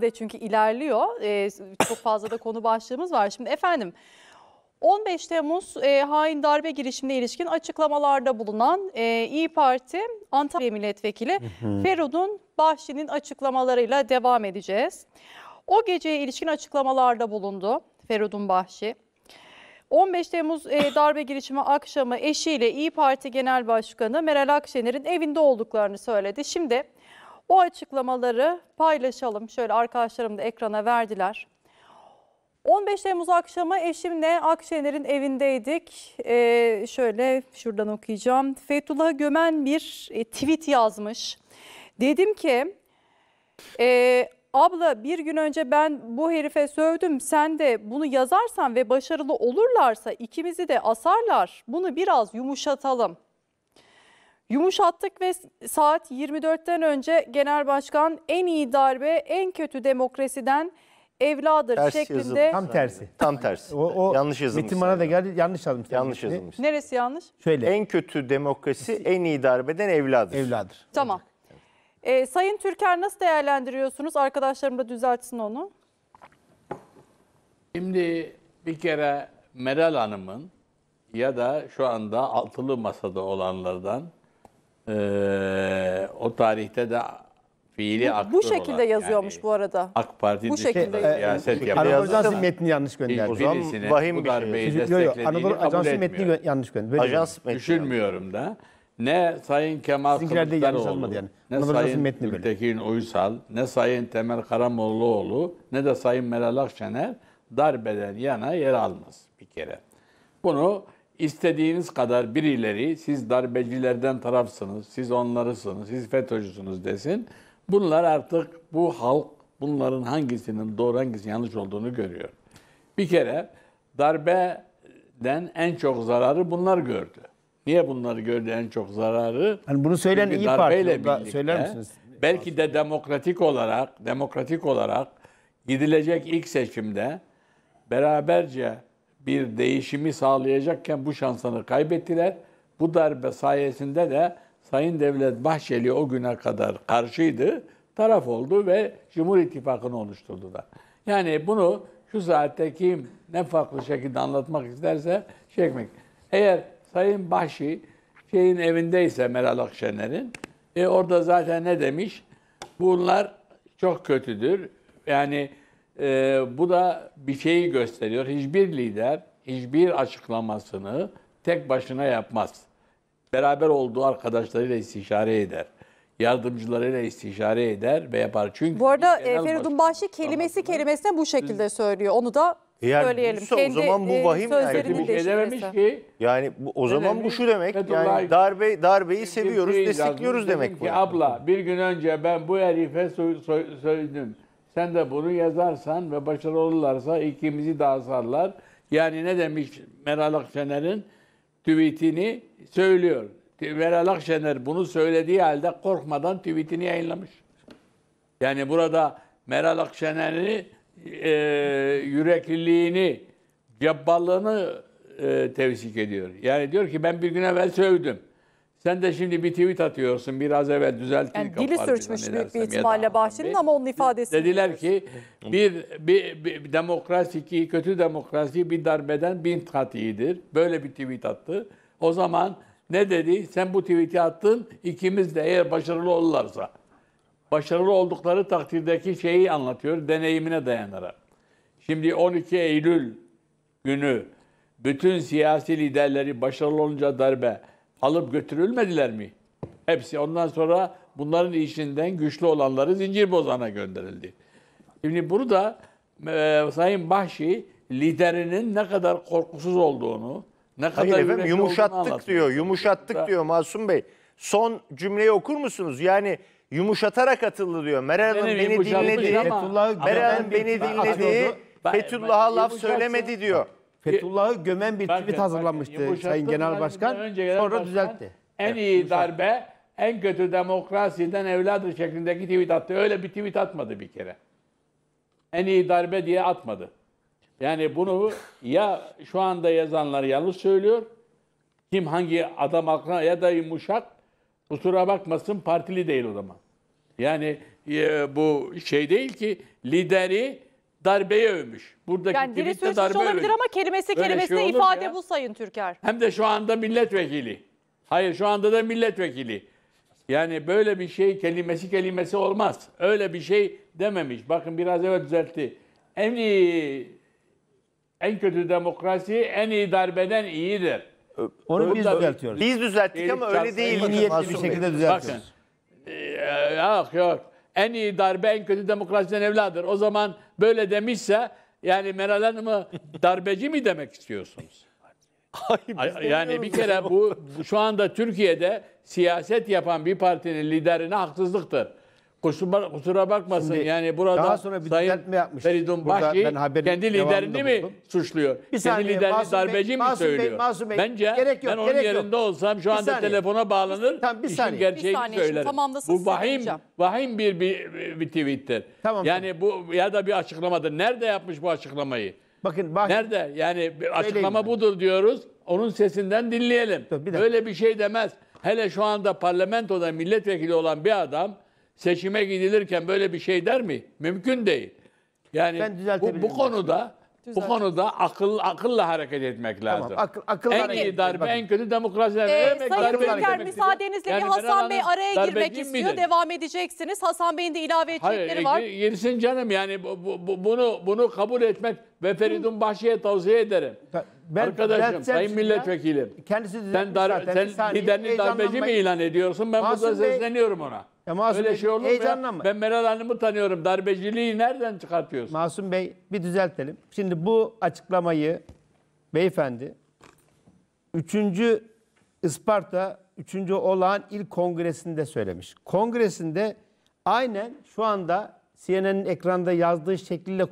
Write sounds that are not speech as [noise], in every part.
de çünkü ilerliyor. Ee, çok fazla da konu başlığımız var. Şimdi efendim 15 Temmuz e, hain darbe girişimine ilişkin açıklamalarda bulunan e, İyi Parti Antalya Milletvekili Ferudun Bahçe'nin açıklamalarıyla devam edeceğiz. O geceye ilişkin açıklamalarda bulundu Ferudun Bahçe. 15 Temmuz e, darbe girişimi akşamı eşiyle İyi Parti Genel Başkanı Meral Akşener'in evinde olduklarını söyledi. Şimdi o açıklamaları paylaşalım. Şöyle arkadaşlarım da ekrana verdiler. 15 Temmuz akşamı eşimle Akşener'in evindeydik. Ee, şöyle şuradan okuyacağım. Fethullah Gömen bir e, tweet yazmış. Dedim ki e, abla bir gün önce ben bu herife sövdüm. Sen de bunu yazarsan ve başarılı olurlarsa ikimizi de asarlar. Bunu biraz yumuşatalım.'' Yumuşattık ve saat 24'ten önce Genel Başkan en iyi darbe en kötü demokrasiden evladır Ters şeklinde. yazılmış. Tam tersi. Tam tersi. O, o yanlış yazılmış. Metin bana da geldi yanlış almış. Yanlış yazılmış. Neresi yanlış? Şöyle. En kötü demokrasi en iyi darbeden evladır. Evladır. Tamam. Ee, Sayın Türker nasıl değerlendiriyorsunuz? Arkadaşlarım da düzeltsin onu. Şimdi bir kere Meral Hanım'ın ya da şu anda altılı masada olanlardan ee, o tarihte de fiili bu, bu şekilde olan, yazıyormuş yani bu arada. AK Parti Bu şekilde yazıyor. siyaset yapıyor. Anadolu Ajansı metni yanlış O gönderdi. zaman Birisinin vahim bir darbeyi şey. Yok desteklediğini Anadolu kabul Ajansı metni gö- yanlış gönderdi. Ajans metni. Düşünmüyorum da. Ne Sayın Kemal Sizinkilerde yanlış Kılıçdaroğlu, anlamadı yani. ne Anadolu Sayın metni böyle. Uysal, ne Sayın Temel Karamollaoğlu, ne de Sayın Meral Akşener darbeden yana yer almaz bir kere. Bunu İstediğiniz kadar birileri siz darbecilerden tarafsınız, siz onlarısınız, siz FETÖ'cüsünüz desin. Bunlar artık bu halk bunların hangisinin doğru hangisinin yanlış olduğunu görüyor. Bir kere darbeden en çok zararı bunlar gördü. Niye bunları gördü en çok zararı? Yani bunu söyleyen Çünkü iyi darbeyle parti. Birlikte, söyler misiniz? Belki de demokratik olarak, demokratik olarak gidilecek ilk seçimde beraberce bir değişimi sağlayacakken bu şansını kaybettiler. Bu darbe sayesinde de Sayın Devlet Bahçeli o güne kadar karşıydı, taraf oldu ve Cumhur İttifakı'nı oluşturdular. Yani bunu şu saatte kim ne farklı şekilde anlatmak isterse çekmek. Şey Eğer Sayın Bahşi şeyin evindeyse Meral Akşener'in, e orada zaten ne demiş? Bunlar çok kötüdür. Yani e, bu da bir şeyi gösteriyor. Hiçbir lider hiçbir açıklamasını tek başına yapmaz. Beraber olduğu arkadaşlarıyla istişare eder yardımcılarıyla istişare eder ve yapar. Çünkü Bu arada e, Feridun Bahçe kelimesi kelimesine bu şekilde söylüyor. Onu da e yani söyleyelim. Kendi, o zaman bu e, vahim yani. Şey dememiş ki. Yani bu, o zaman bu şu demek. Fethullah, yani darbe, darbeyi seviyoruz, şey destekliyoruz demek bu. Abla bir gün önce ben bu herife söyledim. Sen de bunu yazarsan ve başarılı olurlarsa ikimizi daha sarlar. Yani ne demiş Meral Akşener'in tweetini söylüyor. Meral Akşener bunu söylediği halde korkmadan tweetini yayınlamış. Yani burada Meral Akşener'in e, yürekliliğini, cebbalığını e, tevsik ediyor. Yani diyor ki ben bir gün evvel sövdüm. Sen de şimdi bir tweet atıyorsun biraz evvel düzeltin. Yani dili sürçmüş büyük bir ihtimalle Bahçeli'nin ama onun ifadesi. Dediler ki bir, bir, bir demokrasi ki kötü demokrasi bir darbeden bin kat iyidir. Böyle bir tweet attı. O zaman ne dedi? Sen bu tweet'i attın ikimiz de eğer başarılı olurlarsa. Başarılı oldukları takdirdeki şeyi anlatıyor deneyimine dayanarak. Şimdi 12 Eylül günü bütün siyasi liderleri başarılı olunca darbe alıp götürülmediler mi? Hepsi ondan sonra bunların işinden güçlü olanları zincir bozana gönderildi. Şimdi burada e, Sayın Bahşi liderinin ne kadar korkusuz olduğunu, ne kadar Hayır efendim, yumuşattık diyor, yumuşattık da, diyor Masum Bey. Son cümleyi okur musunuz? Yani yumuşatarak atıldı diyor. Meral Hanım beni dinledi. Fethullah, Meral Hanım beni dinledi. Fethullah'a laf söylemedi diyor. Bak. Fethullah'ı gömen bir tweet hazırlanmıştı bakın, Sayın Genel Başkan. Önce genel sonra başkan düzeltti. En iyi evet, darbe, en kötü demokrasiden evladır şeklindeki tweet attı. Öyle bir tweet atmadı bir kere. En iyi darbe diye atmadı. Yani bunu ya şu anda yazanlar yanlış söylüyor. Kim hangi adam aklına ya da yumuşak kusura bakmasın partili değil o zaman. Yani e, bu şey değil ki lideri darbeye övmüş. Buradaki yani dili suç darbe olabilir övmüş. ama kelimesi şey kelimesine şey ifade ya. bu Sayın Türker. Hem de şu anda milletvekili. Hayır şu anda da milletvekili. Yani böyle bir şey kelimesi kelimesi olmaz. Öyle bir şey dememiş. Bakın biraz evet düzeltti. En iyi, en kötü demokrasi en iyi darbeden iyidir. Onu biz düzeltiyoruz. Biz düzelttik ama öyle değil. Niyetli bir şekilde düzeltiyoruz. Bakın. Ee, yok yok. En iyi darbe en kötü demokrasiden evladır. O zaman böyle demişse yani Meral Hanım'ı darbeci mi demek istiyorsunuz? Ay, yani bir kere bu şu anda Türkiye'de siyaset yapan bir partinin liderine haksızlıktır kusura, kusura bakmasın Şimdi yani burada daha sonra bir Sayın yapmış. Feridun Burada Bahçi kendi liderini mi buldum. suçluyor? Bir kendi liderini Masum Bey, darbeci mi Masum Bey, söylüyor? Masum Bey, Bence gerek yok, ben onun gerek yok. yerinde olsam şu Bir anda saniye. telefona bağlanır, Tamam, bir işin saniye. gerçeğini Bir saniye, söylerim. bu vahim, vahim bir, bir, bir tweettir. Tamam, yani bu ya da bir açıklamadır. Nerede yapmış bu açıklamayı? Bakın Bahçe Nerede? Yani bir açıklama budur diyoruz. Onun sesinden dinleyelim. Dur, bir Öyle bir şey demez. Hele şu anda parlamentoda milletvekili olan bir adam seçime gidilirken böyle bir şey der mi? Mümkün değil. Yani Ben bu, bu konuda bu konuda akıl akılla hareket etmek lazım. Tamam, akıl- akılla en iyi etmek darbe, lazım. en kötü demokrasi. Ee, demek Sayın darbe müsaadenizle Yani bir Hasan Bey araya girmek istiyor. bilir? Devam edeceksiniz. Hasan Bey'in de ilave edecekleri e, var. girsin canım yani bu- bu- bu- bunu bunu kabul etmek ve Feridun Bahçe'ye tavsiye ederim. Ben- Arkadaşım, ben- sayın milletvekilim. Kendisi Sen, düzeltmiş dar, zaten. sen saniye, liderini darbeci mi ilan ediyorsun? Ben Masum burada sesleniyorum ona. Ya Masum Öyle Bey, şey olur mu ya? Ben Meral Hanım'ı tanıyorum. Darbeciliği nereden çıkartıyorsun? Masum Bey bir düzeltelim. Şimdi bu açıklamayı beyefendi 3. Isparta 3. Olağan İl Kongresi'nde söylemiş. Kongresinde aynen şu anda CNN'in ekranda yazdığı şekilde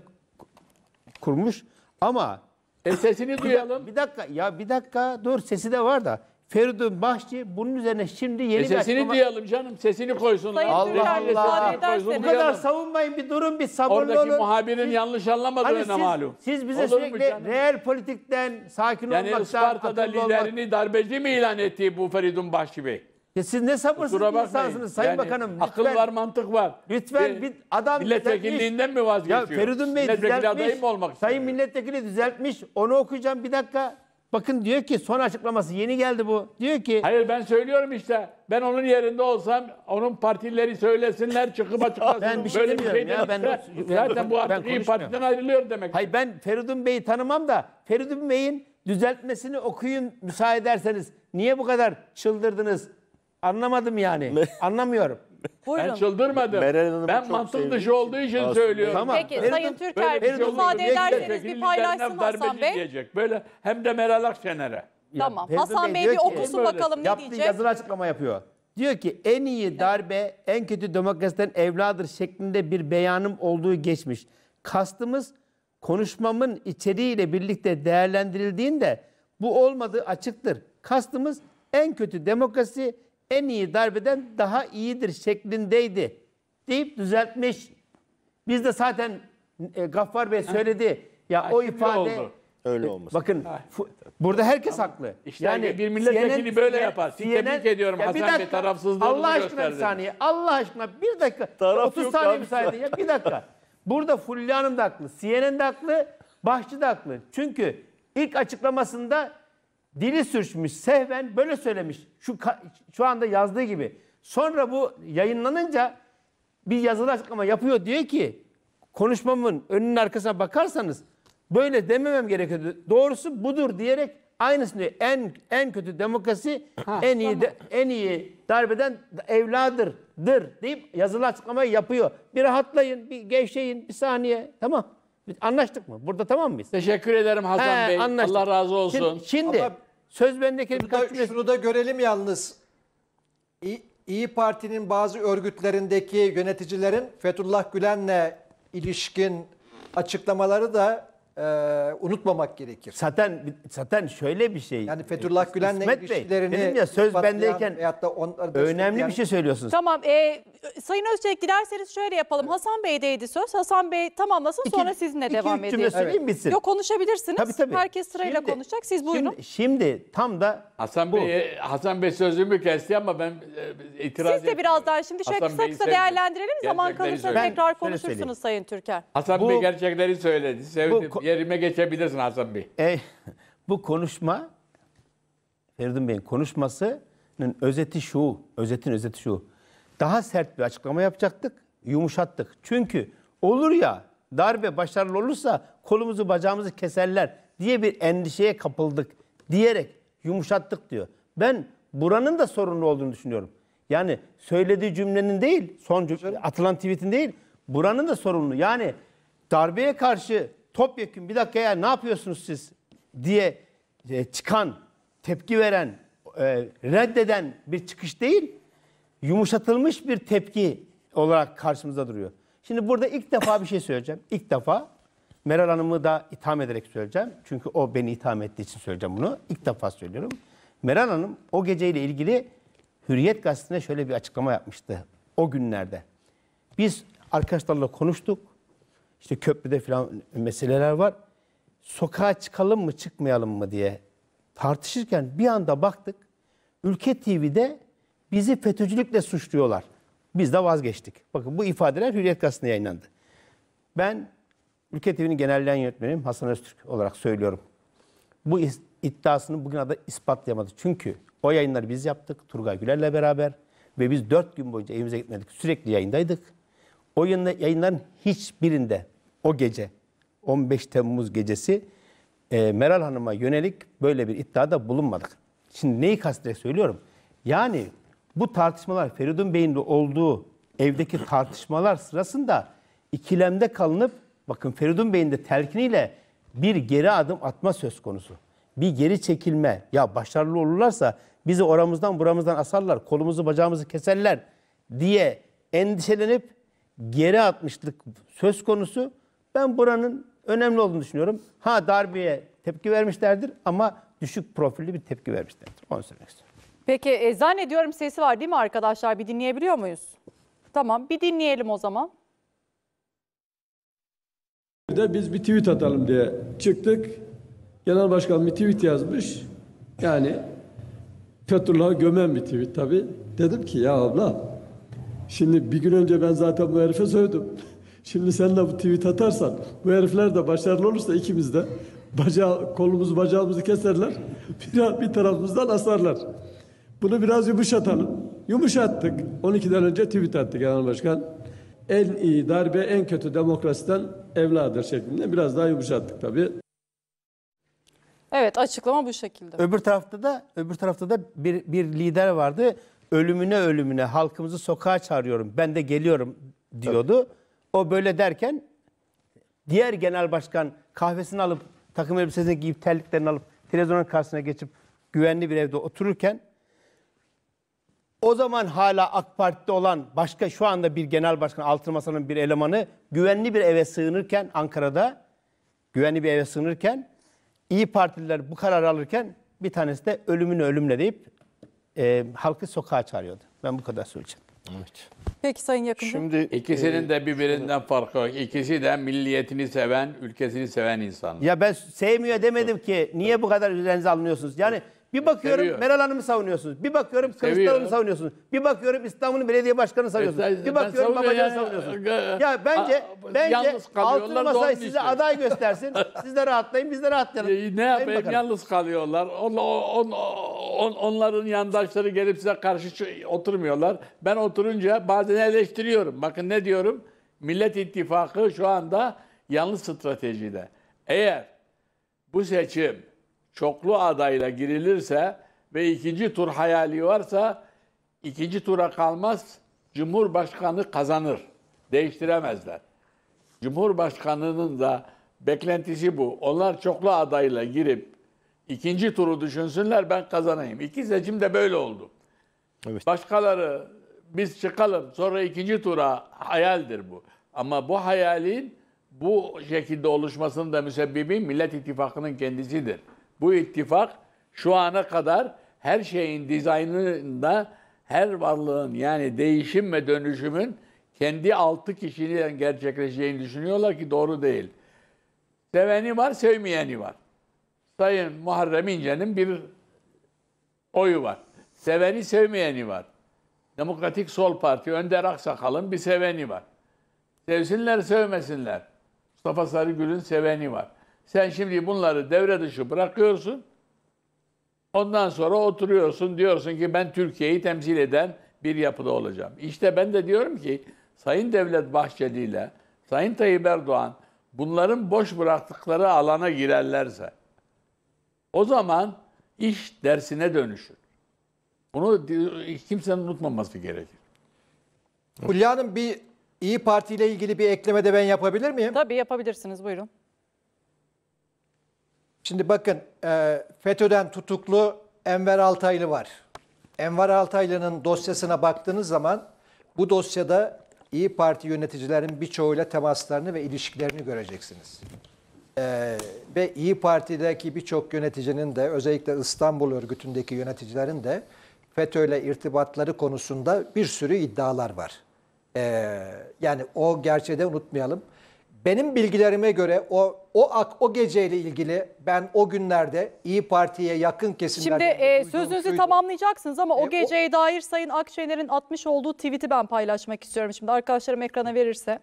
kurmuş ama E sesini duyalım. bir dakika ya bir dakika dur sesi de var da Feridun Bahçe bunun üzerine şimdi yeni e bir sesini açıklama... duyalım canım. Sesini koysunlar. Allah Allah. Allah. Bu kadar savunmayın bir durun bir sabırlı Oradaki olun. Oradaki muhabirin siz, yanlış anlamadığına hani malum. Siz bize Olur sürekli reel politikten sakin yani olmaktan... Yani Spartada liderini olmak... darbeci mi ilan etti bu Feridun Bahçe Bey? Ya siz ne sabırsız bir insansınız Sayın yani, Bakanım. Lütfen, akıl var mantık var. Lütfen bir adam Milletvekilliğinden mi vazgeçiyor? Ya Feridun Bey düzeltmiş. Sayın istiyor. Milletvekili düzeltmiş. Onu okuyacağım bir dakika. Bakın diyor ki son açıklaması yeni geldi bu. Diyor ki Hayır ben söylüyorum işte. Ben onun yerinde olsam onun partileri söylesinler çıkıp [laughs] açıklasın. ben bir şey Böyle şey demiyorum ya, ben- demişler. Zaten bu ben iyi partiden ayrılıyor demek. Hayır ben Feridun Bey'i tanımam da Feridun Bey'in düzeltmesini okuyun müsaade ederseniz. Niye bu kadar çıldırdınız? Anlamadım yani. Anlamıyorum. Buyurun. Ben çıldırmadım. Meral ben çok mantık dışı olduğu için aslında. söylüyorum. Tamam. Peki Meral Sayın Türker bir şey müsaade ederseniz bir paylaşsın Hasan Bey. Diyecek. Böyle hem de Meral Akşener'e. Tamam. Feridun Hasan Bey, Bey bir okusun ki, bakalım ne diyecek. Yaptığı yazılı açıklama yapıyor. Diyor ki en iyi darbe en kötü demokrasiden evladır şeklinde bir beyanım olduğu geçmiş. Kastımız konuşmamın içeriğiyle birlikte değerlendirildiğinde bu olmadığı açıktır. Kastımız en kötü demokrasi en iyi darbeden daha iyidir şeklindeydi deyip düzeltmiş. Biz de zaten e, Gaffar Bey söyledi. Ya Ha, o ifade oldu. Öyle olmaz. Bakın fu- burada herkes haklı. İşte bir milletvekili böyle yapar. Tebrik ediyorum Hasan Bey, tarafsızlığınızı Allah aşkına bir saniye. Allah aşkına bir dakika. Taraf 30 saniye abi. müsaade. Ya bir dakika. Burada Fulya Hanım da haklı. CNN de haklı. Bahçı da haklı. Çünkü ilk açıklamasında dili sürçmüş sehven böyle söylemiş. Şu şu anda yazdığı gibi. Sonra bu yayınlanınca bir yazılı açıklama yapıyor diyor ki konuşmamın önünün arkasına bakarsanız böyle dememem gerekiyordu. Doğrusu budur diyerek aynısını diyor. en en kötü demokrasi ha, en iyi de, en iyi darbeden evladır dır deyip yazılı açıklamayı yapıyor. Bir rahatlayın, bir gevşeyin, bir saniye. Tamam. Anlaştık mı? Burada tamam mıyız? Teşekkür ederim Hasan He, Bey. Anlaştık. Allah razı olsun. Şimdi, şimdi Ama Söz bendeki şunu birkaç da, cümle... Şunu da görelim yalnız. İ, İyi Parti'nin bazı örgütlerindeki yöneticilerin Fethullah Gülen'le ilişkin açıklamaları da e, unutmamak gerekir. Zaten zaten şöyle bir şey. Yani Fethullah Gülen'le İsmet ilişkilerini Bey, dedim ya söz bendeyken veyahut da önemli bir şey söylüyorsunuz. Tamam. E, Sayın Özçelik dilerseniz şöyle yapalım. Hasan Bey deydi söz. Hasan Bey tamamlasın İki, sonra sizinle iki devam edeyim. cümle söyleyeyim bitsin. Yok konuşabilirsiniz. Tabii, tabii. Herkes sırayla Şimdi- konuşacak. Siz buyurun. Şimdi, şimdi tam da Hasan Bu. Bey, Hasan Bey sözümü kesti ama ben e, itiraz Siz de etmiyorum. birazdan şimdi şöyle Hasan kısa Bey'i kısa sevdim. değerlendirelim. Zaman Gerçekleri kalırsa söyledi. tekrar konuşursunuz Sayın Türker. Hasan Bu- Bey gerçekleri söyledi. Sevdim. ko- Yerime geçebilirsin Hasan Bey. e, [laughs] bu konuşma Feridun Bey'in konuşmasının özeti şu. Özetin özeti şu daha sert bir açıklama yapacaktık, yumuşattık. Çünkü olur ya darbe başarılı olursa kolumuzu bacağımızı keserler diye bir endişeye kapıldık diyerek yumuşattık diyor. Ben buranın da sorunlu olduğunu düşünüyorum. Yani söylediği cümlenin değil, son cümle, atılan tweetin değil, buranın da sorunlu. Yani darbeye karşı topyekun bir dakika ya ne yapıyorsunuz siz diye e, çıkan, tepki veren, e, reddeden bir çıkış değil yumuşatılmış bir tepki olarak karşımıza duruyor. Şimdi burada ilk defa bir şey söyleyeceğim. İlk defa Meral Hanım'ı da itham ederek söyleyeceğim. Çünkü o beni itham ettiği için söyleyeceğim bunu. İlk defa söylüyorum. Meral Hanım o geceyle ilgili Hürriyet Gazetesi'ne şöyle bir açıklama yapmıştı o günlerde. Biz arkadaşlarla konuştuk. İşte köprüde falan meseleler var. Sokağa çıkalım mı çıkmayalım mı diye tartışırken bir anda baktık. Ülke TV'de bizi FETÖ'cülükle suçluyorlar. Biz de vazgeçtik. Bakın bu ifadeler Hürriyet Gazetesi'nde yayınlandı. Ben Ülke TV'nin genel yayın Hasan Öztürk olarak söylüyorum. Bu iddiasını bugüne kadar ispatlayamadı. Çünkü o yayınları biz yaptık Turgay Güler'le beraber ve biz dört gün boyunca evimize gitmedik. Sürekli yayındaydık. O yayınların hiçbirinde o gece 15 Temmuz gecesi e, Meral Hanım'a yönelik böyle bir iddiada bulunmadık. Şimdi neyi kastederek söylüyorum? Yani bu tartışmalar Feridun Bey'in olduğu evdeki tartışmalar sırasında ikilemde kalınıp bakın Feridun Bey'in de telkiniyle bir geri adım atma söz konusu. Bir geri çekilme. Ya başarılı olurlarsa bizi oramızdan buramızdan asarlar, kolumuzu bacağımızı keserler diye endişelenip geri atmışlık söz konusu. Ben buranın önemli olduğunu düşünüyorum. Ha darbeye tepki vermişlerdir ama düşük profilli bir tepki vermişlerdir. Onu söylemek istiyorum. Peki e, zannediyorum sesi var değil mi arkadaşlar? Bir dinleyebiliyor muyuz? Tamam bir dinleyelim o zaman. De biz bir tweet atalım diye çıktık. Genel Başkan bir tweet yazmış. Yani Fethullah'ı gömen bir tweet tabii. Dedim ki ya abla şimdi bir gün önce ben zaten bu herife sövdüm. [laughs] Şimdi sen de bu tweet atarsan bu herifler de başarılı olursa ikimiz de bacağı, kolumuzu bacağımızı keserler. [laughs] Bir, bir tarafımızdan asarlar. Bunu biraz yumuşatalım. Yumuşattık. 12'den önce tweet attı Genel Başkan. En iyi darbe en kötü demokrasiden evladır şeklinde biraz daha yumuşattık tabii. Evet açıklama bu şekilde. Öbür tarafta da öbür tarafta da bir, bir lider vardı. Ölümüne ölümüne halkımızı sokağa çağırıyorum. Ben de geliyorum diyordu. Tabii. O böyle derken diğer genel başkan kahvesini alıp takım elbisesini giyip terliklerini alıp televizyonun karşısına geçip güvenli bir evde otururken o zaman hala AK Parti'de olan başka şu anda bir genel başkan altın masanın bir elemanı güvenli bir eve sığınırken Ankara'da güvenli bir eve sığınırken İyi Partililer bu kararı alırken bir tanesi de ölümünü ölümle deyip e, halkı sokağa çağırıyordu. Ben bu kadar söyleyeceğim. Evet. Peki Sayın Yakında. Şimdi ikisinin e, de birbirinden farkı yok. İkisi de milliyetini seven, ülkesini seven insanlar. Ya ben sevmiyor demedim ki. Niye bu kadar üzerinize alınıyorsunuz? Yani evet bir bakıyorum Seviyor. Meral Hanım'ı savunuyorsunuz. Bir bakıyorum Kılıçdaroğlu'nu savunuyorsunuz. Bir bakıyorum İstanbul'un belediye başkanını savunuyorsunuz. E, bir bakıyorum Babacan'ı savunuyorsunuz. Ya bence a, bence altın masayı size işte. aday göstersin. [laughs] siz de rahatlayın, biz de rahatlayalım. E, ne yapayım? Yalnız kalıyorlar. On, on, on, onların yandaşları gelip size karşı oturmuyorlar. Ben oturunca bazen eleştiriyorum. Bakın ne diyorum? Millet İttifakı şu anda yalnız stratejide. Eğer bu seçim çoklu adayla girilirse ve ikinci tur hayali varsa ikinci tura kalmaz Cumhurbaşkanı kazanır. Değiştiremezler. Cumhurbaşkanının da beklentisi bu. Onlar çoklu adayla girip ikinci turu düşünsünler ben kazanayım. İki seçim de böyle oldu. Evet. Başkaları biz çıkalım sonra ikinci tura hayaldir bu. Ama bu hayalin bu şekilde oluşmasının da müsebbibi Millet İttifakı'nın kendisidir. Bu ittifak şu ana kadar her şeyin dizaynında her varlığın yani değişim ve dönüşümün kendi altı kişiden gerçekleşeceğini düşünüyorlar ki doğru değil. Seveni var, sevmeyeni var. Sayın Muharrem İnce'nin bir oyu var. Seveni sevmeyeni var. Demokratik Sol Parti Önder Aksakal'ın bir seveni var. Sevsinler sevmesinler. Mustafa Sarıgül'ün seveni var. Sen şimdi bunları devre dışı bırakıyorsun. Ondan sonra oturuyorsun diyorsun ki ben Türkiye'yi temsil eden bir yapıda olacağım. İşte ben de diyorum ki Sayın Devlet Bahçeli ile Sayın Tayyip Erdoğan bunların boş bıraktıkları alana girerlerse o zaman iş dersine dönüşür. Bunu kimsenin unutmaması gerekir. Hülya Hanım bir İyi Parti ile ilgili bir ekleme de ben yapabilir miyim? Tabii yapabilirsiniz buyurun. Şimdi bakın e, FETÖ'den tutuklu Enver Altaylı var. Enver Altaylı'nın dosyasına baktığınız zaman bu dosyada İyi Parti yöneticilerin birçoğuyla temaslarını ve ilişkilerini göreceksiniz. Ee, ve İyi Parti'deki birçok yöneticinin de özellikle İstanbul örgütündeki yöneticilerin de FETÖ ile irtibatları konusunda bir sürü iddialar var. Ee, yani o gerçeği de unutmayalım benim bilgilerime göre o o ak o geceyle ilgili ben o günlerde İyi Parti'ye yakın kesimlerde Şimdi e, sözünüzü duydum. tamamlayacaksınız ama e, o geceye o... dair Sayın Akşener'in atmış olduğu tweet'i ben paylaşmak istiyorum. Şimdi arkadaşlarım ekrana verirse.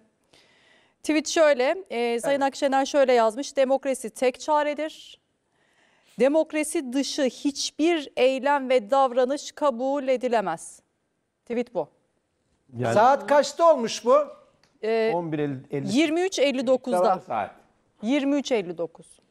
Tweet şöyle, e, Sayın evet. Akşener şöyle yazmış. Demokrasi tek çaredir. Demokrasi dışı hiçbir eylem ve davranış kabul edilemez. Tweet bu. Yani... Saat kaçta olmuş bu? Ee, 11.50 23.59'da. saat. 23.59.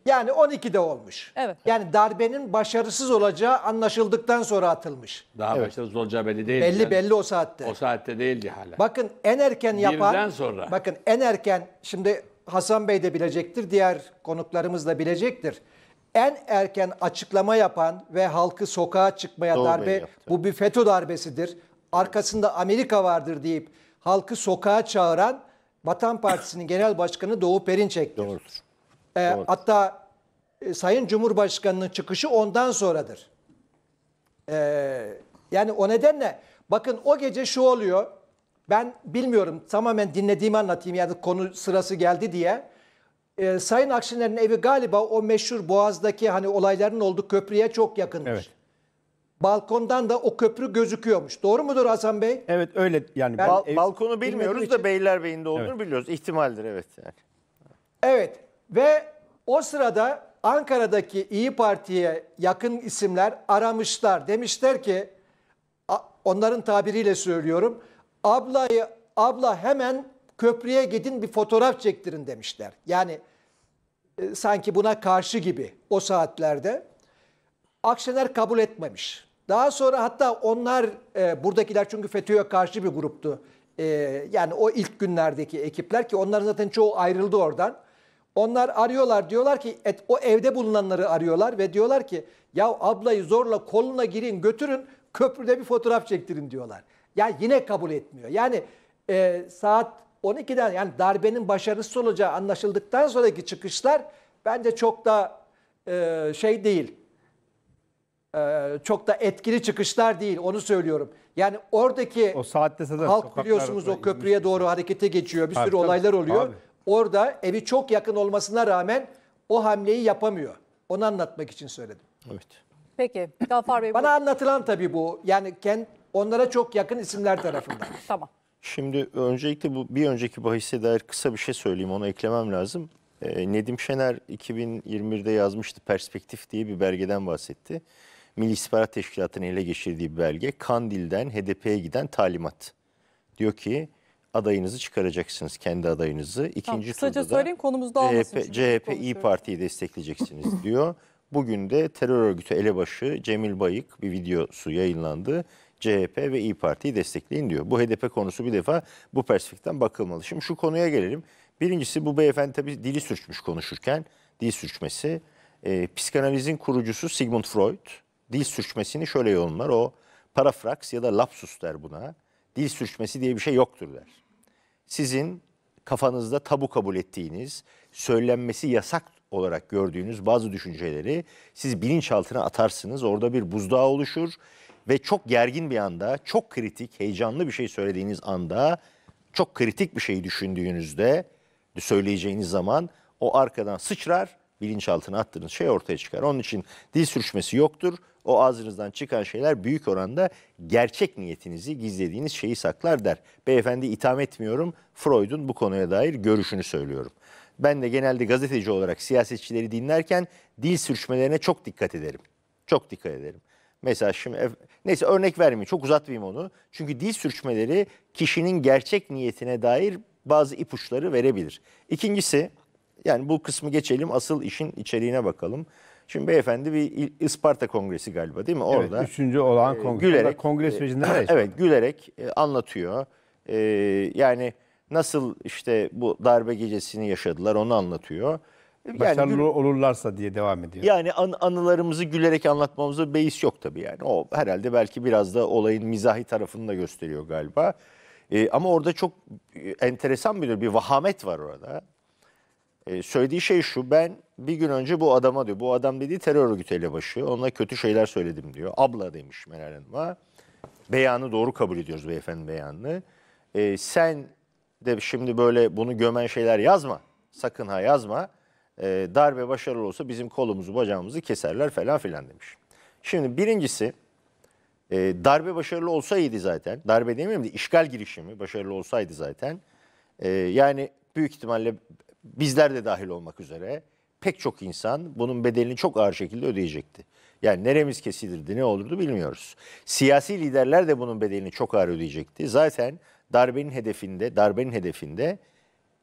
Yani 12'de olmuş. Evet. Yani darbenin başarısız olacağı anlaşıldıktan sonra atılmış. Daha Evet. başarısız olacağı belli değildi. Belli belli o saatte. O saatte değildi hala. Bakın en erken yapan... Birden sonra. Bakın en erken... Şimdi Hasan Bey de bilecektir. Diğer konuklarımız da bilecektir. En erken açıklama yapan ve halkı sokağa çıkmaya Doğu darbe... Bu bir FETÖ darbesidir. Arkasında Amerika vardır deyip halkı sokağa çağıran Vatan Partisi'nin genel başkanı Doğu Perinçek'tir. Doğrudur. Ee, Doğrudur. Hatta e, Sayın Cumhurbaşkanı'nın çıkışı ondan sonradır. Ee, yani o nedenle bakın o gece şu oluyor. Ben bilmiyorum tamamen dinlediğimi anlatayım ya yani konu sırası geldi diye. Ee, Sayın Akşener'in evi galiba o meşhur Boğaz'daki hani olayların olduğu köprüye çok yakındır. Evet balkondan da o köprü gözüküyormuş. Doğru mudur Hasan Bey? Evet öyle yani. Ben, Bal, ev, balkonu bilmiyoruz için... da Beylerbeyi'nde olduğunu evet. biliyoruz. İhtimaldir evet yani. Evet ve o sırada Ankara'daki İyi Parti'ye yakın isimler aramışlar. Demişler ki onların tabiriyle söylüyorum. Ablayı abla hemen köprüye gidin bir fotoğraf çektirin demişler. Yani e, sanki buna karşı gibi o saatlerde. Akşener kabul etmemiş. Daha sonra hatta onlar e, buradakiler çünkü FETÖ'ye karşı bir gruptu. E, yani o ilk günlerdeki ekipler ki onların zaten çoğu ayrıldı oradan. Onlar arıyorlar diyorlar ki et, o evde bulunanları arıyorlar ve diyorlar ki ya ablayı zorla koluna girin götürün köprüde bir fotoğraf çektirin diyorlar. Ya yani yine kabul etmiyor. Yani e, saat 12'den yani darbenin başarısız olacağı anlaşıldıktan sonraki çıkışlar bence çok da e, şey değil e, çok da etkili çıkışlar değil onu söylüyorum. Yani oradaki o saatte zaten halk biliyorsunuz o köprüye doğru harekete geçiyor. Bir sürü tabii, olaylar oluyor. Abi. Orada evi çok yakın olmasına rağmen o hamleyi yapamıyor. Onu anlatmak için söyledim. Evet. Peki. Gafar Bey. Bana anlatılan tabii bu. Yani kend, onlara çok yakın isimler tarafından. [laughs] tamam. Şimdi öncelikle bu bir önceki bahise dair kısa bir şey söyleyeyim. Onu eklemem lazım. Ee, Nedim Şener 2021'de yazmıştı Perspektif diye bir belgeden bahsetti. Milli İstihbarat Teşkilatı'nın ele geçirdiği bir belge. Kandil'den HDP'ye giden talimat. Diyor ki adayınızı çıkaracaksınız, kendi adayınızı. İkinci tamam, kısaca turda söyleyeyim konumuz dağılmasın. CHP, CHP İyi Parti'yi destekleyeceksiniz [laughs] diyor. Bugün de terör örgütü elebaşı Cemil Bayık bir videosu yayınlandı. CHP ve İyi Parti'yi destekleyin diyor. Bu HDP konusu bir defa bu perspektiften bakılmalı. Şimdi şu konuya gelelim. Birincisi bu beyefendi tabii dili sürçmüş konuşurken. Dil sürçmesi. E, psikanalizin kurucusu Sigmund Freud dil sürçmesini şöyle yorumlar. O parafraks ya da lapsus der buna. Dil sürçmesi diye bir şey yoktur der. Sizin kafanızda tabu kabul ettiğiniz, söylenmesi yasak olarak gördüğünüz bazı düşünceleri siz bilinçaltına atarsınız. Orada bir buzdağı oluşur ve çok gergin bir anda, çok kritik, heyecanlı bir şey söylediğiniz anda, çok kritik bir şeyi düşündüğünüzde, söyleyeceğiniz zaman o arkadan sıçrar, bilinçaltına attığınız şey ortaya çıkar. Onun için dil sürçmesi yoktur. O ağzınızdan çıkan şeyler büyük oranda gerçek niyetinizi gizlediğiniz şeyi saklar der. Beyefendi itham etmiyorum. Freud'un bu konuya dair görüşünü söylüyorum. Ben de genelde gazeteci olarak siyasetçileri dinlerken dil sürçmelerine çok dikkat ederim. Çok dikkat ederim. Mesela şimdi neyse örnek vermeyeyim çok uzatmayayım onu. Çünkü dil sürçmeleri kişinin gerçek niyetine dair bazı ipuçları verebilir. İkincisi yani bu kısmı geçelim asıl işin içeriğine bakalım. Şimdi beyefendi bir Isparta Kongresi galiba değil mi? Evet, Orada üçüncü olan e, kongre. Gülerek, kongre e, sürecinde e, [clears throat] Evet gülerek e, anlatıyor. yani nasıl işte bu darbe gecesini yaşadılar onu anlatıyor. Yani, Başarılı olurlarsa diye devam ediyor. Yani an, anılarımızı gülerek anlatmamıza beis yok tabii yani. O herhalde belki biraz da olayın mizahi tarafını da gösteriyor galiba. E, ama orada çok enteresan bir, bir vahamet var orada. E, söylediği şey şu ben bir gün önce bu adama diyor. Bu adam dediği terör örgütüyle başı. Onunla kötü şeyler söyledim diyor. Abla demiş Meral Hanım'a. Beyanı doğru kabul ediyoruz beyefendi beyanını. Ee, sen de şimdi böyle bunu gömen şeyler yazma. Sakın ha yazma. Ee, darbe başarılı olsa bizim kolumuzu bacağımızı keserler falan filan demiş. Şimdi birincisi e, darbe başarılı olsaydı zaten. Darbe demeyeyim de işgal girişimi başarılı olsaydı zaten. E, yani büyük ihtimalle bizler de dahil olmak üzere pek çok insan bunun bedelini çok ağır şekilde ödeyecekti. Yani neremiz kesilirdi, ne olurdu bilmiyoruz. Siyasi liderler de bunun bedelini çok ağır ödeyecekti. Zaten darbenin hedefinde, darbenin hedefinde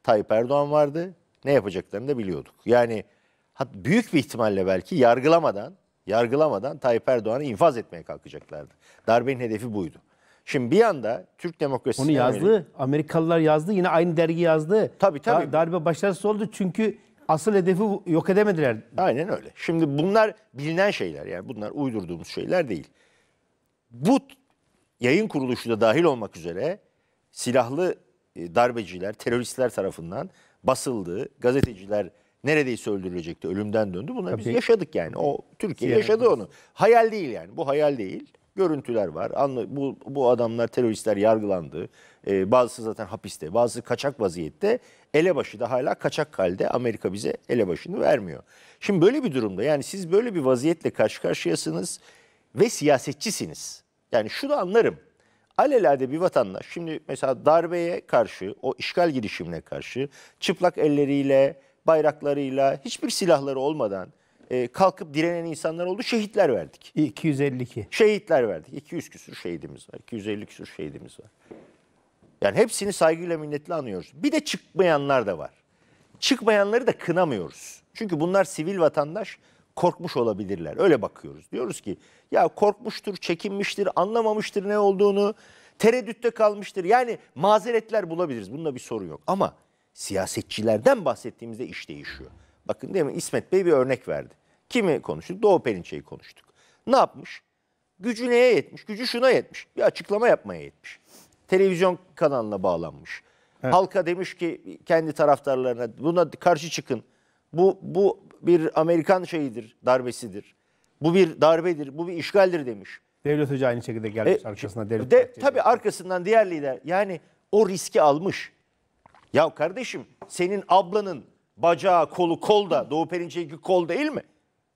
Tayyip Erdoğan vardı. Ne yapacaklarını da biliyorduk. Yani büyük bir ihtimalle belki yargılamadan, yargılamadan Tayyip Erdoğan'ı infaz etmeye kalkacaklardı. Darbenin hedefi buydu. Şimdi bir anda Türk demokrasisi... Onu yazdı. Amerikalılar yazdı. Yine aynı dergi yazdı. Tabii tabii. Darbe başarısız oldu çünkü Asıl hedefi yok edemediler. Aynen öyle. Şimdi bunlar bilinen şeyler yani bunlar uydurduğumuz şeyler değil. Bu yayın kuruluşu da dahil olmak üzere silahlı e, darbeciler, teröristler tarafından basıldı. Gazeteciler neredeyse öldürülecekti, ölümden döndü. Bunları Tabii. biz yaşadık yani. O Türkiye yaşadı onu. Hayal değil yani. Bu hayal değil görüntüler var. Anla, bu, bu adamlar teröristler yargılandı. Ee, bazısı zaten hapiste, bazısı kaçak vaziyette. Elebaşı da hala kaçak halde Amerika bize elebaşını vermiyor. Şimdi böyle bir durumda yani siz böyle bir vaziyetle karşı karşıyasınız ve siyasetçisiniz. Yani şunu anlarım. Alelade bir vatandaş şimdi mesela darbeye karşı, o işgal girişimine karşı çıplak elleriyle, bayraklarıyla, hiçbir silahları olmadan e, kalkıp direnen insanlar oldu. Şehitler verdik. 252. Şehitler verdik. 200 küsur şehidimiz var. 250 küsur şehidimiz var. Yani hepsini saygıyla minnetle anıyoruz. Bir de çıkmayanlar da var. Çıkmayanları da kınamıyoruz. Çünkü bunlar sivil vatandaş korkmuş olabilirler. Öyle bakıyoruz. Diyoruz ki ya korkmuştur, çekinmiştir, anlamamıştır ne olduğunu, tereddütte kalmıştır. Yani mazeretler bulabiliriz. Bunda bir sorun yok. Ama siyasetçilerden bahsettiğimizde iş değişiyor. Bakın değil mi İsmet Bey bir örnek verdi. Kimi konuştuk? Doğu Perinçe'yi konuştuk. Ne yapmış? Gücü neye yetmiş? Gücü şuna yetmiş. Bir açıklama yapmaya yetmiş. Televizyon kanalına bağlanmış. Evet. Halka demiş ki kendi taraftarlarına buna karşı çıkın. Bu bu bir Amerikan şeyidir, darbesidir. Bu bir darbedir, bu bir işgaldir demiş. Devlet Hoca aynı şekilde gelmiş e, arkasına. Devlet de, tabii arkasından diğer lider yani o riski almış. Ya kardeşim senin ablanın bacağı, kolu kolda, Doğu Perinçek'i kol değil mi?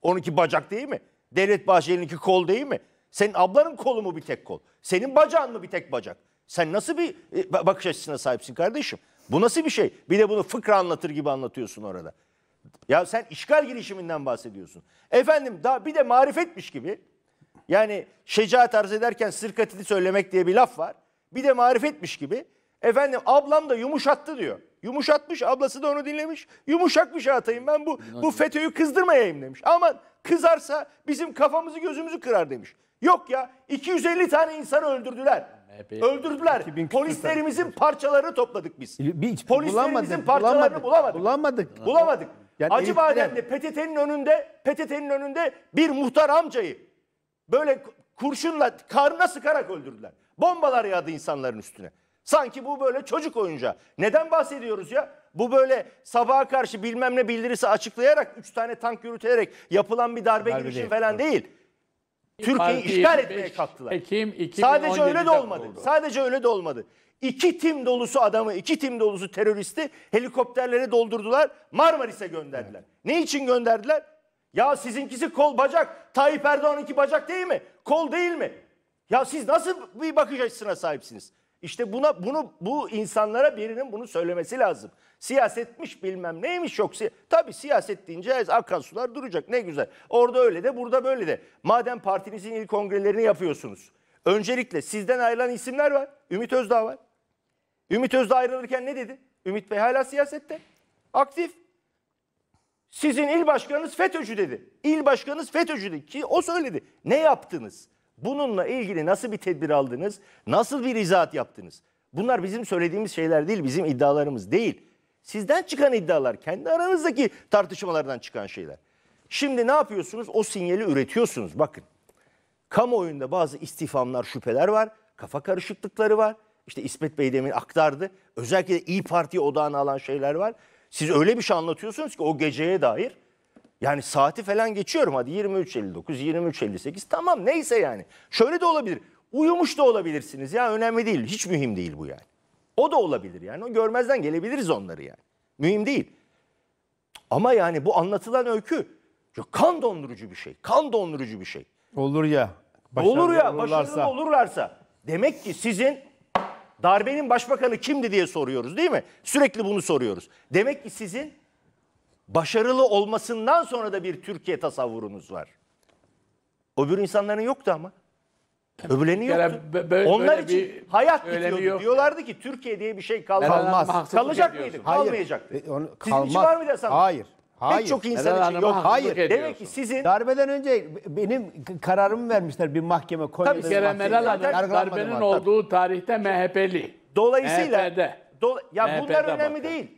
Onunki bacak değil mi? Devlet Bahçeli'ninki kol değil mi? Senin ablanın kolu mu bir tek kol? Senin bacağın mı bir tek bacak? Sen nasıl bir e, bakış açısına sahipsin kardeşim? Bu nasıl bir şey? Bir de bunu fıkra anlatır gibi anlatıyorsun orada. Ya sen işgal girişiminden bahsediyorsun. Efendim daha bir de marifetmiş gibi. Yani şecaat arz ederken sırkatili söylemek diye bir laf var. Bir de marifetmiş gibi. Efendim ablam da yumuşattı diyor. Yumuşatmış ablası da onu dinlemiş. Yumuşak Yumuşakmış atayım ben bu bu FETÖ'yü kızdırmayayım demiş. Aman kızarsa bizim kafamızı gözümüzü kırar demiş. Yok ya 250 tane insan öldürdüler. MHP Öldürdüler. Polislerimizin parçalarını topladık biz. Bir hiç Polislerimizin bulamadık, parçalarını bulamadık. bulamadık. Bulamadık. Bulamadık. Yani Acı Badem'de PTT'nin önünde PTT'nin önünde bir muhtar amcayı böyle kurşunla karnına sıkarak öldürdüler. Bombalar yağdı insanların üstüne. Sanki bu böyle çocuk oyuncağı. Neden bahsediyoruz ya? Bu böyle sabaha karşı bilmem ne bildirisi açıklayarak 3 tane tank yürüterek yapılan bir darbe Harbi girişimi şey değil, falan değil. Türkiye'yi işgal etmeye 25 kalktılar. Ekim Sadece öyle de olmadı. kuruldu. Sadece öyle de olmadı. İki tim dolusu adamı, iki tim dolusu teröristi helikopterlere doldurdular. Marmaris'e gönderdiler. Ne için gönderdiler? Ya sizinkisi kol bacak, Tayyip Erdoğan'ınki bacak değil mi? Kol değil mi? Ya siz nasıl bir bakış açısına sahipsiniz? İşte buna bunu bu insanlara birinin bunu söylemesi lazım. Siyasetmiş bilmem neymiş yok. Si Tabii siyaset deyince akan sular duracak ne güzel. Orada öyle de burada böyle de. Madem partinizin ilk kongrelerini yapıyorsunuz. Öncelikle sizden ayrılan isimler var. Ümit Özdağ var. Ümit Özdağ ayrılırken ne dedi? Ümit Bey hala siyasette. Aktif. Sizin il başkanınız FETÖ'cü dedi. İl başkanınız FETÖ'cü dedi ki o söyledi. Ne yaptınız? Bununla ilgili nasıl bir tedbir aldınız? Nasıl bir izahat yaptınız? Bunlar bizim söylediğimiz şeyler değil, bizim iddialarımız değil. Sizden çıkan iddialar, kendi aranızdaki tartışmalardan çıkan şeyler. Şimdi ne yapıyorsunuz? O sinyali üretiyorsunuz. Bakın, kamuoyunda bazı istifamlar, şüpheler var. Kafa karışıklıkları var. İşte İsmet Bey demin aktardı. Özellikle İyi Parti odağına alan şeyler var. Siz öyle bir şey anlatıyorsunuz ki o geceye dair yani saati falan geçiyorum hadi 23.59, 23.58 tamam neyse yani. Şöyle de olabilir. Uyumuş da olabilirsiniz ya önemli değil. Hiç mühim değil bu yani. O da olabilir yani. O görmezden gelebiliriz onları yani. Mühim değil. Ama yani bu anlatılan öykü kan dondurucu bir şey. Kan dondurucu bir şey. Olur ya. Başarılı olur ya olurlarsa. başarılı olurlarsa. Demek ki sizin darbenin başbakanı kimdi diye soruyoruz değil mi? Sürekli bunu soruyoruz. Demek ki sizin başarılı olmasından sonra da bir Türkiye tasavvurunuz var. Öbür insanların yoktu ama. Öbürlerini yoktu. Yani böyle, Onlar böyle için bir, hayat bitiyordu. Yok. Diyorlardı ki Türkiye diye bir şey kalmaz. kalmaz. Kalacak mıydı? Kalmayacaktı. E, onu, kalmaz. Sizin için var mı desem? Hayır. Hayır. Pek çok insan Helal için yok. Hayır. Ediyorsun. Demek ki sizin... Darbeden önce benim kararımı vermişler bir mahkeme. Konya'da Tabii Kerem Helal Hanım darbenin var. olduğu tarihte MHP'li. Dolayısıyla... MHP'de. Do, ya MHP'de bunlar önemli bakın. değil.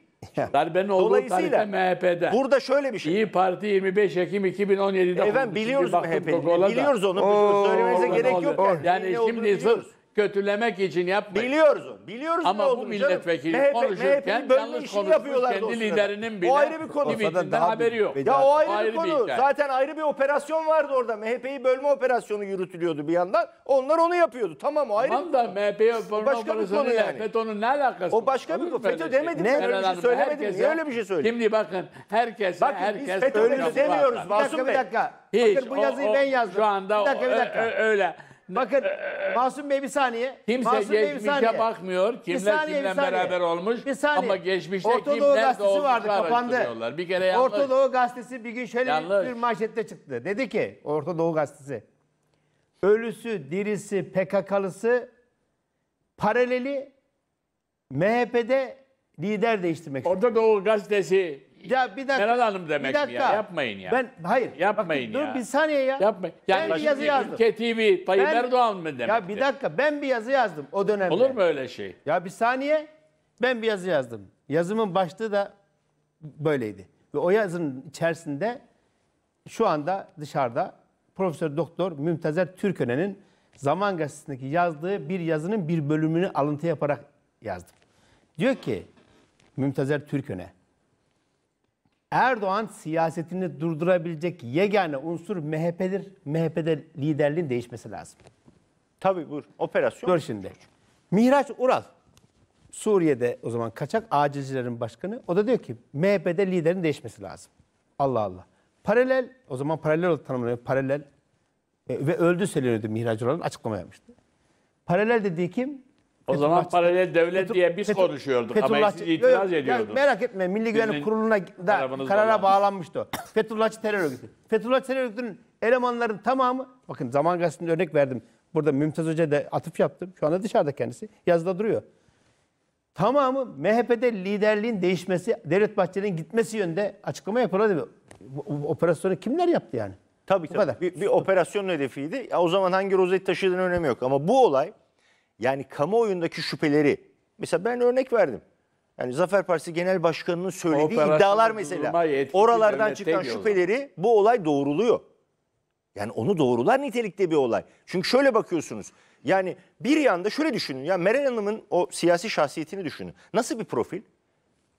Darbenin olduğu tarihte Dolayısıyla MHP'de. burada şöyle bir şey. İyi Parti 25 Ekim 2017'de. Efendim biliyoruz mu MHP'yi? Biliyoruz onu. Söylemenize gerek yok. Yani şimdi biliyoruz kötülemek için yapmayın. Biliyoruz onu. Biliyoruz Ama bu milletvekili canım. MHP konuşurken MHP bölme yanlış konuşmuş. yapıyorlar Kendi dostlar. liderinin bile O ayrı bir konu. tweetinden Daha haberi yok. Ya o ayrı, bir konu. hikaye. Zaten ayrı bir operasyon vardı orada. MHP'yi bölme operasyonu yürütülüyordu bir yandan. Onlar onu yapıyordu. Tamam o ayrı bir Tamam da MHP'ye başka bir konu yani. yani. E FETÖ'nün ne alakası O başka bir konu. FETÖ şey? demedim, ben öyle bir şey söylemedim. Niye öyle bir şey söyledin? Şimdi bakın herkese Bakın herkes biz FETÖ'nü demiyoruz. Bir dakika bir dakika. Hiç, Bakın bu yazıyı ben yazdım. Şu anda bir bir dakika. öyle. Bakın ee, e, e. Masum Bey bir saniye. Kimse Masum Bey bir geçmişe saniye. bakmıyor. Kimler saniye, bir saniye. beraber olmuş. Bir saniye. Ama geçmişte Orta Doğu gazetesi vardı, kapandı. araştırıyorlar. Bir kere yanlış. Orta Doğu Gazetesi bir gün şöyle Yanlış. bir manşette çıktı. Dedi ki Orta Doğu Gazetesi. Ölüsü, dirisi, PKK'lısı, paraleli MHP'de lider değiştirmek. Orta Doğu Gazetesi ya bir dakika. Meral Hanım demek dakika. mi ya? Yapmayın ya. Ben hayır. Yapmayın Bakın, ya. Dur bir saniye ya. Yapmayın. Yani ben bir yazı yazdım. Ülke TV Tayyip ben, Erdoğan mı demek? Ya bir dakika ben bir yazı yazdım o dönemde. Olur mu öyle şey? Ya bir saniye. Ben bir yazı yazdım. Yazımın başlığı da böyleydi. Ve o yazının içerisinde şu anda dışarıda Profesör Doktor Mümtazer Türköne'nin Zaman Gazetesi'ndeki yazdığı bir yazının bir bölümünü alıntı yaparak yazdım. Diyor ki Mümtazer Türköne Erdoğan siyasetini durdurabilecek yegane unsur MHP'dir. MHP'de liderliğin değişmesi lazım. Tabii buyur. Operasyon. Dur şimdi. Mihraç Ural Suriye'de o zaman kaçak acilcilerin başkanı. O da diyor ki MHP'de liderin değişmesi lazım. Allah Allah. Paralel o zaman paralel olarak tanımlanıyor. Paralel e, ve öldü söyleniyordu Mihraç Ural'ın açıklama yapmıştı. Paralel dediği kim? O zaman Fethullahçı- paralel devlet Fethu- diye biz Fethu- konuşuyorduk ama Fethullahçı- siz itiraz yok, ya ediyordunuz. merak etme Milli Güvenlik Kurulu'na da karara bağlanmıştı. o. Fethullahçı terör örgütü. Fethullahçı terör örgütünün elemanların tamamı bakın Zaman Gazetesi'nde örnek verdim. Burada Mümtaz Hoca da atıf yaptım. Şu anda dışarıda kendisi. Yazıda duruyor. Tamamı MHP'de liderliğin değişmesi, Devlet Bahçeli'nin gitmesi yönünde açıklama yapıldı. Bu, bu operasyonu kimler yaptı yani? Tabii Bu tabii. kadar. Bir, bir operasyon hedefiydi. Ya o zaman hangi rozet taşıdığının önemi yok. Ama bu olay yani kamuoyundaki şüpheleri mesela ben örnek verdim. Yani Zafer Partisi Genel Başkanı'nın söylediği Operasyon iddialar mesela. Oralardan çıkan şüpheleri bu olay doğruluyor. Yani onu doğrular nitelikte bir olay. Çünkü şöyle bakıyorsunuz. Yani bir yanda şöyle düşünün. Ya Meral Hanım'ın o siyasi şahsiyetini düşünün. Nasıl bir profil?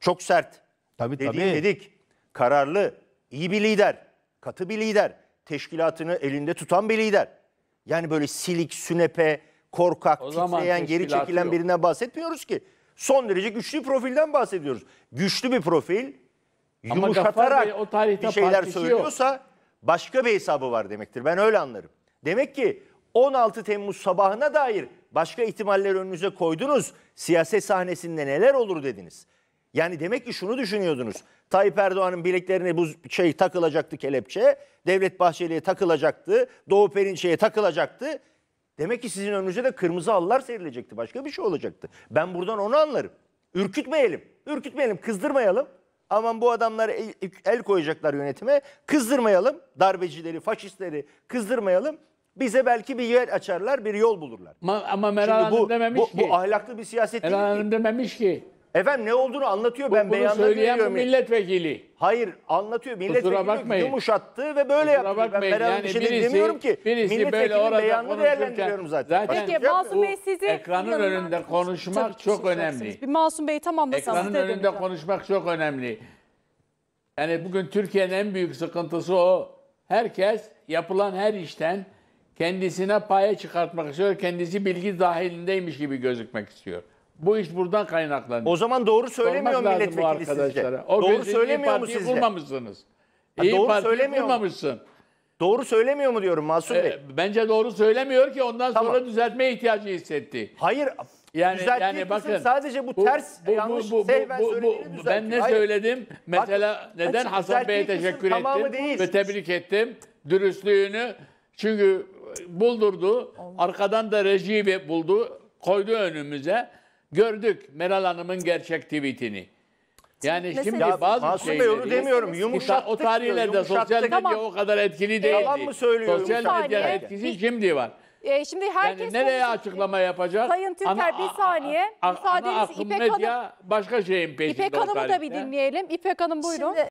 Çok sert. Tabii Dediğim tabii. Dedik. Kararlı, iyi bir lider, katı bir lider, teşkilatını elinde tutan bir lider. Yani böyle silik, sünepe, korkak, o titreyen, geri çekilen yok. birinden bahsetmiyoruz ki. Son derece güçlü bir profilden bahsediyoruz. Güçlü bir profil yumuşatarak o bir şeyler söylüyorsa yok. başka bir hesabı var demektir. Ben öyle anlarım. Demek ki 16 Temmuz sabahına dair başka ihtimaller önünüze koydunuz. Siyaset sahnesinde neler olur dediniz. Yani demek ki şunu düşünüyordunuz. Tayyip Erdoğan'ın bileklerine bu şey takılacaktı kelepçe. Devlet Bahçeli'ye takılacaktı. Doğu Perinçe'ye takılacaktı. Demek ki sizin önünüze de kırmızı halılar serilecekti. Başka bir şey olacaktı. Ben buradan onu anlarım. Ürkütmeyelim. Ürkütmeyelim, kızdırmayalım. Aman bu adamlar el, koyacaklar yönetime. Kızdırmayalım. Darbecileri, faşistleri kızdırmayalım. Bize belki bir yer açarlar, bir yol bulurlar. Ama, ama Meral Hanım bu, dememiş bu, ki. Bu ahlaklı bir siyaset Meral değil Hanım dememiş ki Efendim ne olduğunu anlatıyor. Bu, ben bunu söyleyen bu milletvekili. Hayır anlatıyor. Milletvekili bakmayın. yumuşattı ve böyle yaptı. Ben beraber yani bir şey birisi, demiyorum ki. Birisi Milletvekili beyanını değerlendiriyorum zaten. zaten Peki Masum Bey sizi... Ekranın önünde konuşmak Tabii, çok önemli. Bir Masum Bey tamam tamamlasanız. Ekranın önünde ya. konuşmak çok önemli. Yani bugün Türkiye'nin en büyük sıkıntısı o. Herkes yapılan her işten kendisine paya çıkartmak istiyor. Kendisi bilgi dahilindeymiş gibi gözükmek istiyor. Bu iş buradan kaynaklanıyor. O zaman doğru söylemiyor Sormak lazım bu sizce. arkadaşlara. O doğru söylemiyor mu sizce? Kurmamışsınız. Ha, İyi doğru Parti'yi söylemiyor mu? Doğru söylemiyor mu diyorum Masum e, Bey? E, Bence doğru söylemiyor ki ondan Tamam. sonra düzeltme ihtiyacı hissetti. Hayır. Yani- düzelttiği yani bakın, sadece bu, ters yanlış sehven şey söylediğini düzeltiyor. Ben ne Hayır. söyledim? Mesela Bak, neden Hasan Bey'e teşekkür ettim değil. ve tebrik ettim. Dürüstlüğünü çünkü buldurdu. Arkadan da rejiyi buldu. Koydu önümüze. Gördük Meral Hanım'ın gerçek tweetini. Yani Mesela- şimdi Ya bazı Masum Bey onu demiyorum. Yumuşattık o diyor, tarihlerde sosyal medya o kadar etkili değildi. Yalan mı söylüyor? Sosyal Bir medyanın saniye. etkisi şimdi var. Ee, şimdi herkes yani nereye konuşuyor. açıklama yapacak? Sayın Türker, bir saniye. Müsaadenizle Müsaadenizle İpek İpek Hanım- medya başka şeyin peşinde İpek o Hanım'ı da bir dinleyelim. İpek Hanım buyurun. Şimdi